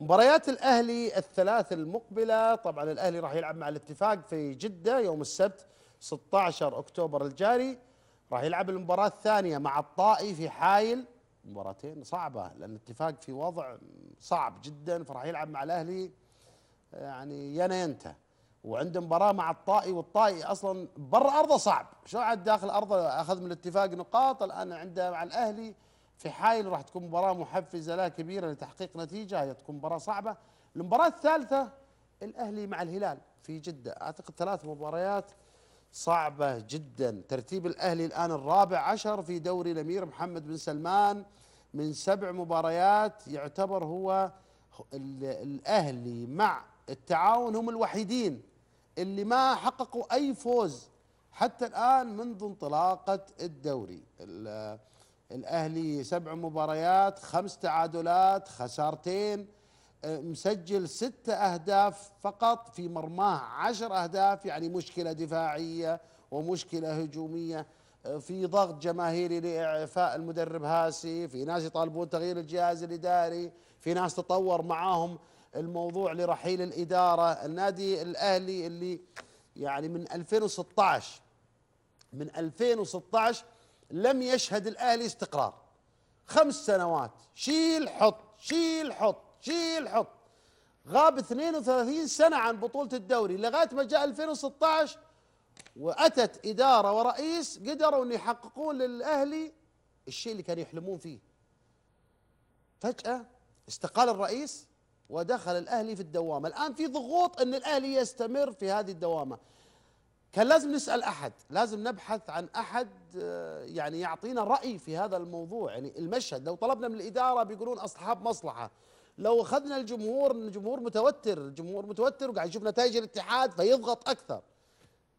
مباريات الاهلي الثلاث المقبله طبعا الاهلي راح يلعب مع الاتفاق في جده يوم السبت 16 اكتوبر الجاري راح يلعب المباراه الثانيه مع الطائي في حايل مباراتين صعبه لان الاتفاق في وضع صعب جدا فراح يلعب مع الاهلي آه، يعني ينا ينتهى وعنده مباراه مع الطائي والطائي اصلا برا ارضه صعب شو عاد داخل ارضه اخذ من الاتفاق نقاط الان عنده مع الاهلي في حائل راح تكون مباراه محفزه لا كبيره لتحقيق نتيجه هي تكون مباراه صعبه المباراه الثالثه الاهلي مع الهلال في جده اعتقد ثلاث مباريات صعبه جدا ترتيب الاهلي الان الرابع عشر في دوري الامير محمد بن سلمان من سبع مباريات يعتبر هو الاهلي مع التعاون هم الوحيدين اللي ما حققوا اي فوز حتى الان منذ انطلاقه الدوري الاهلي سبع مباريات خمس تعادلات خسارتين آه، مسجل ست أهداف فقط في مرماه عشر أهداف يعني مشكلة دفاعية ومشكلة هجومية آه، في ضغط جماهيري لإعفاء المدرب هاسي في ناس يطالبون تغيير الجهاز الإداري في ناس تطور معاهم الموضوع لرحيل الإدارة النادي الأهلي اللي يعني من 2016 من 2016 لم يشهد الاهلي استقرار خمس سنوات شيل حط شيل حط شيل حط غاب 32 سنه عن بطوله الدوري لغايه ما جاء 2016 واتت اداره ورئيس قدروا ان يحققون للاهلي الشيء اللي كانوا يحلمون فيه فجاه استقال الرئيس ودخل الاهلي في الدوامه الان في ضغوط ان الاهلي يستمر في هذه الدوامه كان لازم نسال احد لازم نبحث عن احد آه، يعني يعطينا راي في هذا الموضوع يعني المشهد لو طلبنا من الاداره بيقولون اصحاب مصلحه لو اخذنا الجمهور الجمهور متوتر الجمهور متوتر وقاعد يشوف نتائج الاتحاد فيضغط اكثر